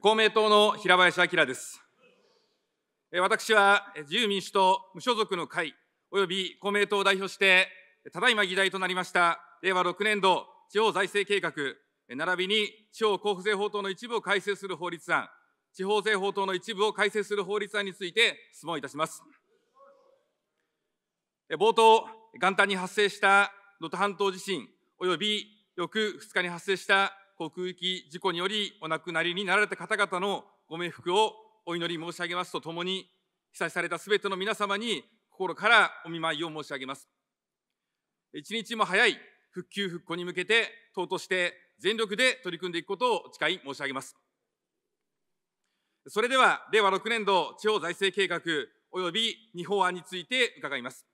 公明党の平林明です。私は自由民主党無所属の会及び公明党を代表して、ただいま議題となりました令和6年度地方財政計画、並びに地方交付税法等の一部を改正する法律案、地方税法等の一部を改正する法律案について質問いたします。冒頭、元旦に発生した能登半島地震及び翌2日に発生した航空機事故によりお亡くなりになられた方々のご冥福をお祈り申し上げますとともに、被災されたすべての皆様に心からお見舞いを申し上げます。一日も早い復旧復興に向けて、党として全力で取り組んでいくことを誓い申し上げます。それでは、令和6年度地方財政計画及び日本案について伺います。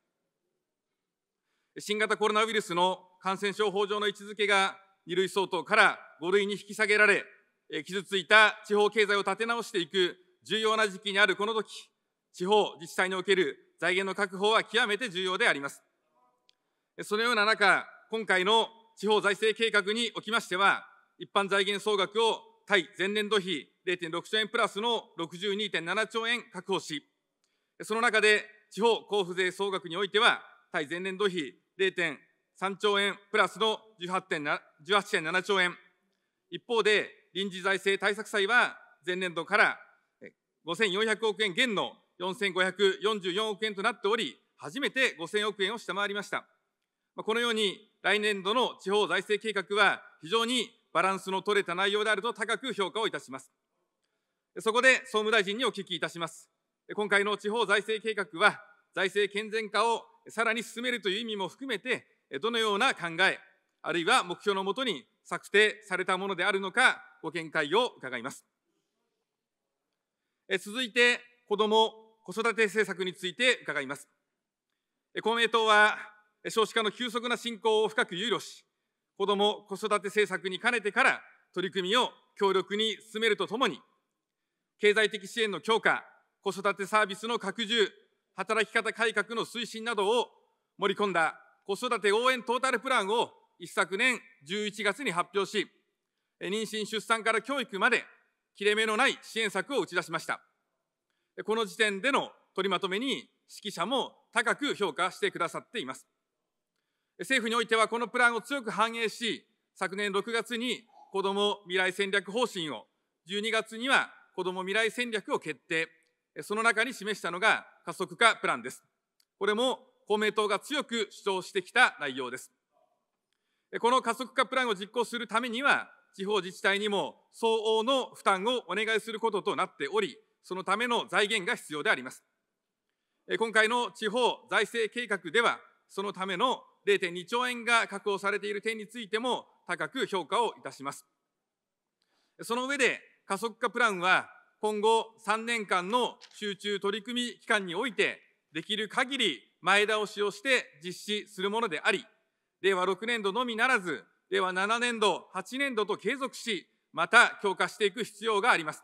新型コロナウイルスの感染症法上の位置づけが2類相当から5類に引き下げられ、傷ついた地方経済を立て直していく重要な時期にあるこの時、地方自治体における財源の確保は極めて重要であります。そのような中、今回の地方財政計画におきましては、一般財源総額を対前年度比0.6兆円プラスの62.7兆円確保し、その中で地方交付税総額においては、対前年度比0.3兆円プラスの18.7 18.7兆円、一方で、臨時財政対策債は前年度から5400億円減の4544億円となっており、初めて5000億円を下回りました。このように、来年度の地方財政計画は非常にバランスの取れた内容であると高く評価をいたします。そこで総務大臣にお聞きいたします。今回の地方財政計画は、財政健全化をさらに進めるという意味も含めて、どのような考え、あるいは目標のもとに策定されたものであるのか、ご見解を伺います。続いて、子ども・子育て政策について伺います。公明党は、少子化の急速な進行を深く憂慮し、子ども・子育て政策に兼ねてから取り組みを強力に進めるとともに、経済的支援の強化、子育てサービスの拡充、働き方改革の推進などを盛り込んだ子育て応援トータルプランを一昨年11月に発表し、妊娠・出産から教育まで切れ目のない支援策を打ち出しました。この時点での取りまとめに、指揮者も高く評価してくださっています。政府においては、このプランを強く反映し、昨年6月に子ども未来戦略方針を、12月には子ども未来戦略を決定、その中に示したのが加速化プランです。これも公明党が強く主張してきた内容です。この加速化プランを実行するためには、地方自治体にも相応の負担をお願いすることとなっており、そのための財源が必要であります。今回の地方財政計画では、そのための0.2兆円が確保されている点についても高く評価をいたします。その上で、加速化プランは今後3年間の集中取り組み期間において、できる限り前倒しをして実施するものであり、令和6年度のみならず、令和7年度、8年度と継続し、また強化していく必要があります。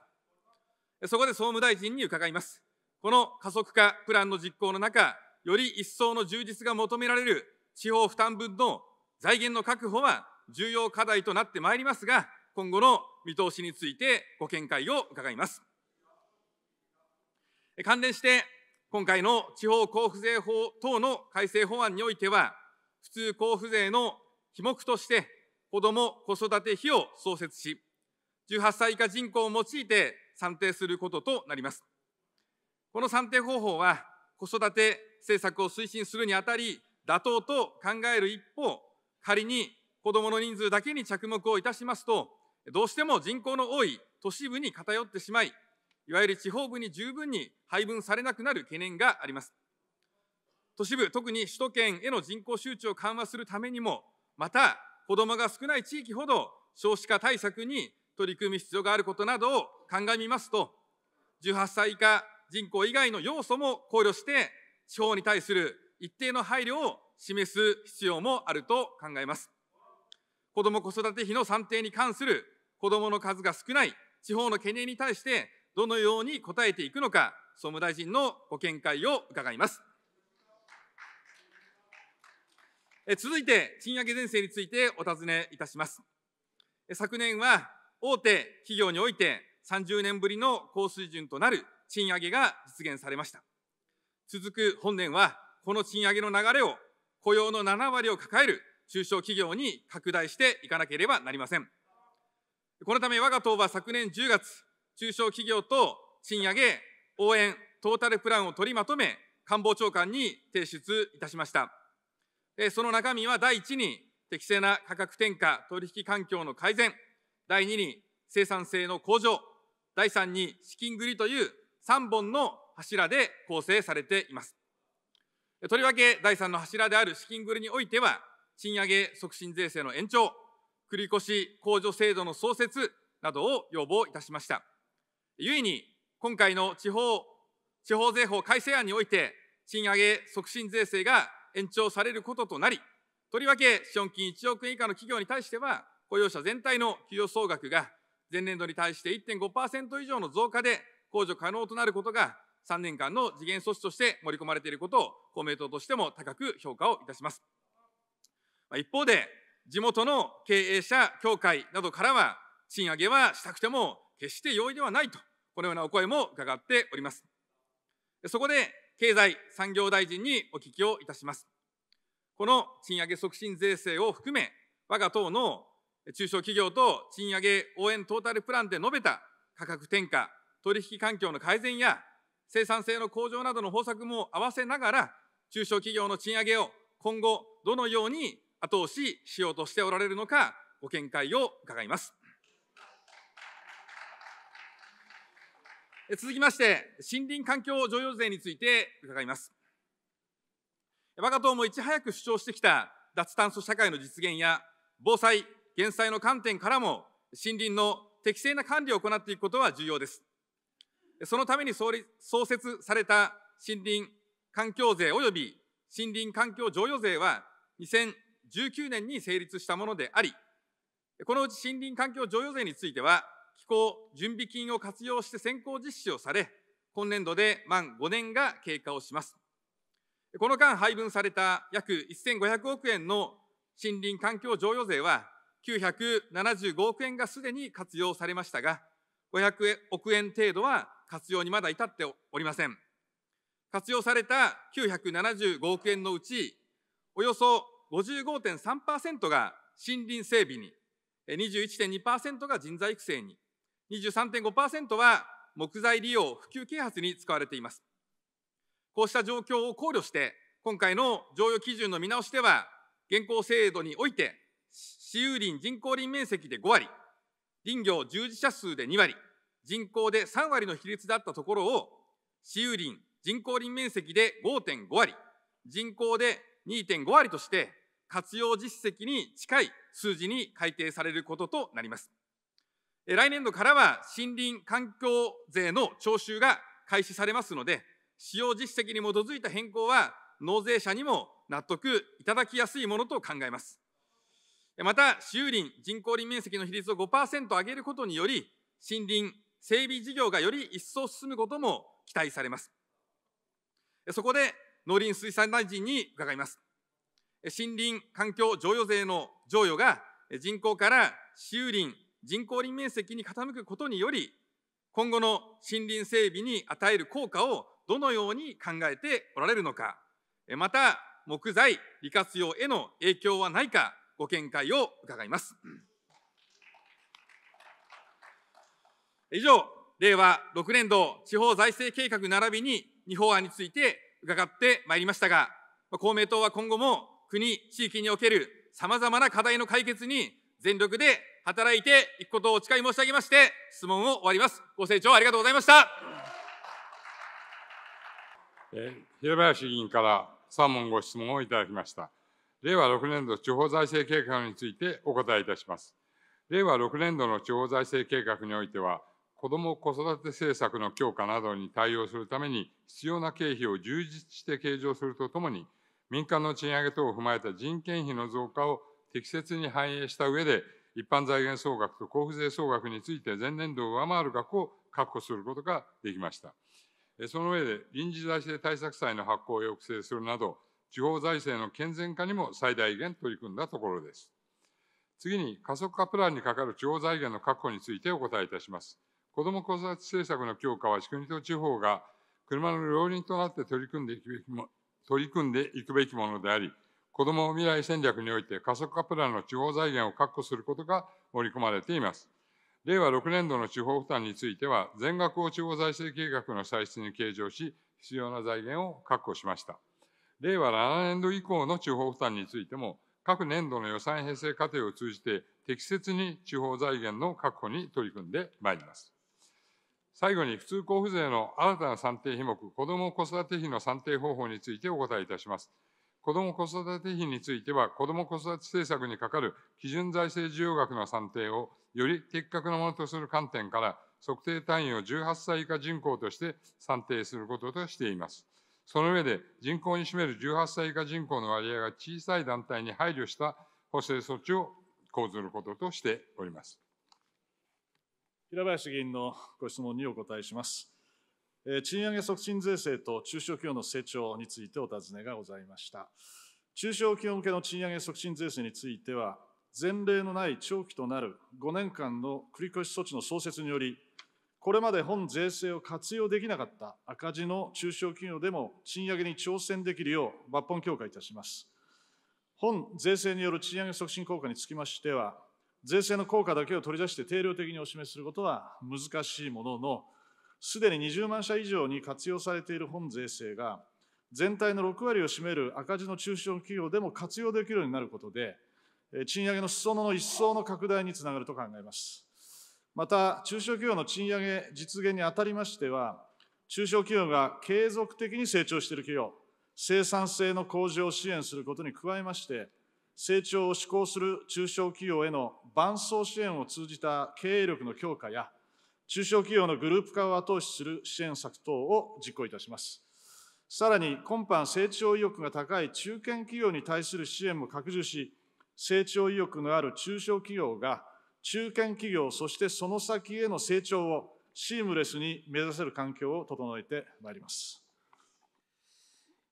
そこで総務大臣に伺います。この加速化プランの実行の中、より一層の充実が求められる地方負担分の財源の確保は重要課題となってまいりますが、今後の見通しについてご見解を伺います。関連して、今回の地方交付税法等の改正法案においては、普通交付税の費目として、子ども・子育て費を創設し、18歳以下人口を用いて算定することとなります。この算定方法は、子育て政策を推進するにあたり、妥当と考える一方、仮に子どもの人数だけに着目をいたしますと、どうしても人口の多い都市部に偏ってしまい、いわゆる地方部に十分に配分されなくなる懸念があります。都市部、特に首都圏への人口集中を緩和するためにも、また、子どもが少ない地域ほど少子化対策に取り組む必要があることなどを鑑みますと、18歳以下人口以外の要素も考慮して、地方に対する一定の配慮を示す必要もあると考えます。子ども子育て費の算定に関する子どもの数が少ない地方の懸念に対して、どのように応えていくのか、総務大臣のご見解を伺います。続いて、賃上げ税制についてお尋ねいたします。昨年は、大手企業において30年ぶりの高水準となる賃上げが実現されました。続く本年は、この賃上げの流れを雇用の7割を抱える中小企業に拡大していかなければなりません。このため、我が党は昨年10月、中小企業と賃上げ、応援、トータルプランを取りまとめ、官房長官に提出いたしました。その中身は第1に適正な価格転嫁取引環境の改善、第2に生産性の向上、第3に資金繰りという3本の柱で構成されています。とりわけ第3の柱である資金繰りにおいては、賃上げ促進税制の延長、繰越控除制度の創設などを要望いたしました。ゆえに、今回の地方地方税法改正案において、賃上げ促進税制が延長されることとなり、とりわけ資本金1億円以下の企業に対しては、雇用者全体の給与総額が前年度に対して1.5%以上の増加で控除可能となることが、3年間の次元措置として盛り込まれていることを、公明党としても高く評価をいたします。一方で、地元の経営者協会などからは、賃上げはしたくても決して容易ではないと、このようなお声も伺っております。そこで、経済産業大臣にお聞きをいたします。この賃上げ促進税制を含め、我が党の中小企業と賃上げ応援トータルプランで述べた価格転嫁、取引環境の改善や生産性の向上などの方策も合わせながら、中小企業の賃上げを今後、どのように後押ししようとしておられるのか、ご見解を伺います。続きまして、森林環境譲与税について伺います。我が党もいち早く主張してきた脱炭素社会の実現や、防災・減災の観点からも、森林の適正な管理を行っていくことは重要です。そのために創設された森林環境税及び森林環境譲与税は、2019年に成立したものであり、このうち森林環境譲与税については、気候準備金を活用して先行実施をされ、今年度で満5年が経過をします。この間配分された約1500億円の森林環境譲与税は、975億円がすでに活用されましたが、500億円程度は活用にまだ至っておりません。活用された975億円のうち、およそ55.3%が森林整備に、21.2%が人材育成に、23.5%は木材利用、普及啓発に使われています。こうした状況を考慮して、今回の常用基準の見直しでは、現行制度において、私有林人工林面積で5割、林業従事者数で2割、人口で3割の比率だったところを、私有林人工林面積で5.5割、人口で2.5割として、活用実績に近い数字に改定されることとなります。来年度からは森林環境税の徴収が開始されますので、使用実績に基づいた変更は、納税者にも納得いただきやすいものと考えます。また、私有林、人工林面積の比率を5%上げることにより、森林整備事業がより一層進むことも期待されます。そこで、農林水産大臣に伺います。森林環境譲与税の譲与が人口から私有林人工林面積に傾くことにより、今後の森林整備に与える効果をどのように考えておられるのか、また木材利活用への影響はないか、ご見解を伺います。以上、令和6年度地方財政計画並びに2法案について伺ってまいりましたが、公明党は今後も国、地域におけるさまざまな課題の解決に全力で働いていくことをお誓い申し上げまして、質問を終わります。ご清聴ありがとうございました。え平林議員から3問ご質問をいただきました。令和6年度地方財政計画についてお答えいたします。令和6年度の地方財政計画においては、子ども・子育て政策の強化などに対応するために、必要な経費を充実して計上するとともに、民間の賃上げ等を踏まえた人件費の増加を適切に反映した上で、一般財源総額と交付税総額について前年度を上回る額を確保することができました。その上で、臨時財政対策債の発行を抑制するなど、地方財政の健全化にも最大限取り組んだところです。次に、加速化プランにかかる地方財源の確保についてお答えいたします。子ども子育て政策の強化は、国と地方が車の両輪となって取り組んでいくべきも取り組んでいくべきものであり、子ども未来戦略において加速化プランの地方財源を確保することが盛り込まれています。令和6年度の地方負担については、全額を地方財政計画の歳出に計上し、必要な財源を確保しました。令和7年度以降の地方負担についても、各年度の予算編成過程を通じて、適切に地方財源の確保に取り組んでまいります。最後に、普通交付税の新たな算定費目、子ども・子育て費の算定方法についてお答えいたします。子ども子育て費については、子ども子育て政策にかかる基準財政需要額の算定をより的確なものとする観点から、測定単位を18歳以下人口として算定することとしています。その上で、人口に占める18歳以下人口の割合が小さい団体に配慮した補正措置を講ずることとしております。平林議員のご質問にお答えします。賃上げ促進税制と中小企業の成長についてお尋ねがございました。中小企業向けの賃上げ促進税制については、前例のない長期となる5年間の繰り越し措置の創設により、これまで本税制を活用できなかった赤字の中小企業でも賃上げに挑戦できるよう抜本強化いたします。本税制による賃上げ促進効果につきましては、税制の効果だけを取り出して定量的にお示しすることは難しいものの、すでに20万社以上に活用されている本税制が、全体の6割を占める赤字の中小企業でも活用できるようになることで、賃上げの裾野の一層の拡大につながると考えます。また、中小企業の賃上げ実現にあたりましては、中小企業が継続的に成長している企業、生産性の向上を支援することに加えまして、成長を志向する中小企業への伴走支援を通じた経営力の強化や、中小企業のグループ化を後押しする支援策等を実行いたします。さらに、今般成長意欲が高い中堅企業に対する支援も拡充し、成長意欲のある中小企業が、中堅企業、そしてその先への成長をシームレスに目指せる環境を整えてまいります。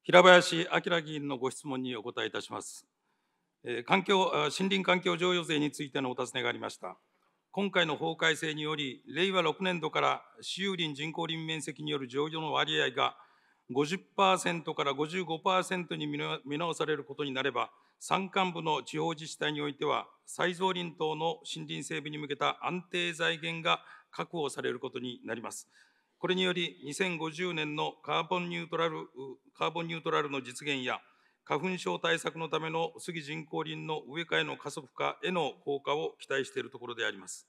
平林明議員のご質問にお答えいたします。環境森林環境譲与税についてのお尋ねがありました。今回の法改正により、令和6年度から私有林人工林面積による上場の割合が50%から55%に見直されることになれば、山間部の地方自治体においては、再造林等の森林整備に向けた安定財源が確保されることになります。これにより、2050年のカーボンニュートラルカーボンニュートラルの実現や、花粉症対策のための杉人工林の植え替えの加速化への効果を期待しているところであります。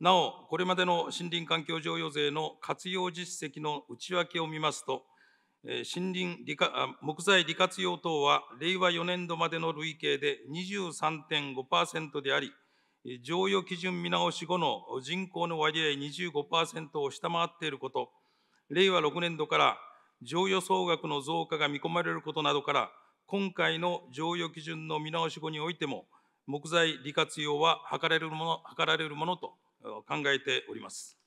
なお、これまでの森林環境譲与税の活用実績の内訳を見ますと、森林科木材利活用等は令和4年度までの累計で23.5%であり、剰余基準見直し後の人口の割合25%を下回っていること、令和6年度から剰余総額の増加が見込まれることなどから、今回の剰余基準の見直し後においても、木材利活用は図られるもの図られるものと考えております。